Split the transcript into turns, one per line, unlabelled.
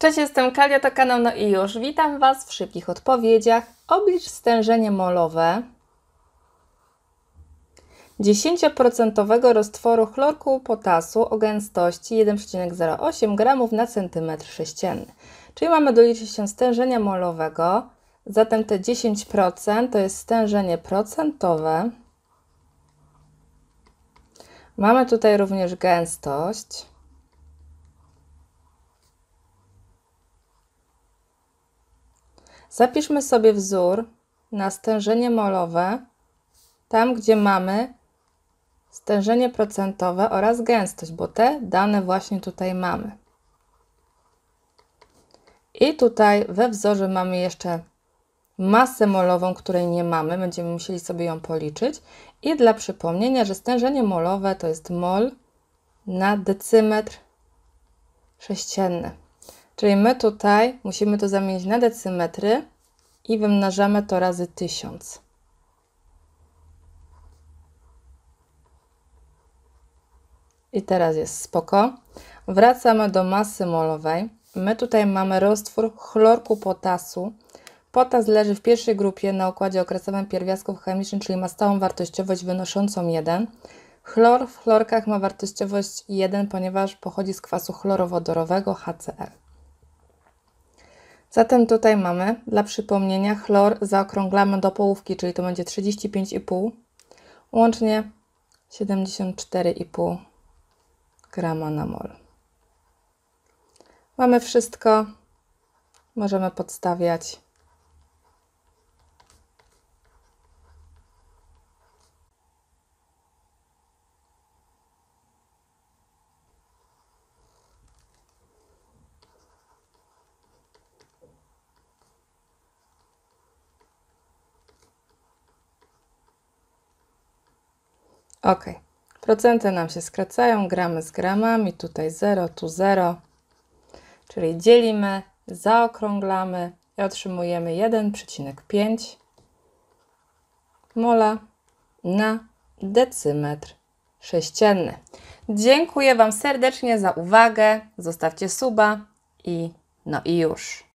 Cześć, jestem Kalia, to kanał No i już. Witam Was w szybkich odpowiedziach. Oblicz stężenie molowe 10% roztworu chlorku potasu o gęstości 1,08 g na cm3. Czyli mamy doliczyć się stężenia molowego, zatem te 10% to jest stężenie procentowe. Mamy tutaj również gęstość. Zapiszmy sobie wzór na stężenie molowe, tam gdzie mamy stężenie procentowe oraz gęstość, bo te dane właśnie tutaj mamy. I tutaj we wzorze mamy jeszcze masę molową, której nie mamy, będziemy musieli sobie ją policzyć. I dla przypomnienia, że stężenie molowe to jest mol na decymetr sześcienny. Czyli my tutaj musimy to zamienić na decymetry i wymnażamy to razy 1000. I teraz jest spoko. Wracamy do masy molowej. My tutaj mamy roztwór chlorku potasu. Potas leży w pierwszej grupie na układzie okresowym pierwiastków chemicznych, czyli ma stałą wartościowość wynoszącą 1. Chlor w chlorkach ma wartościowość 1, ponieważ pochodzi z kwasu chlorowodorowego HCl. Zatem tutaj mamy, dla przypomnienia, chlor zaokrąglamy do połówki, czyli to będzie 35,5, łącznie 74,5 grama na mol. Mamy wszystko, możemy podstawiać Ok, procenty nam się skracają, gramy z gramami, tutaj 0, tu 0, czyli dzielimy, zaokrąglamy i otrzymujemy 1,5 mola na decymetr sześcienny. Dziękuję Wam serdecznie za uwagę, zostawcie suba i no i już.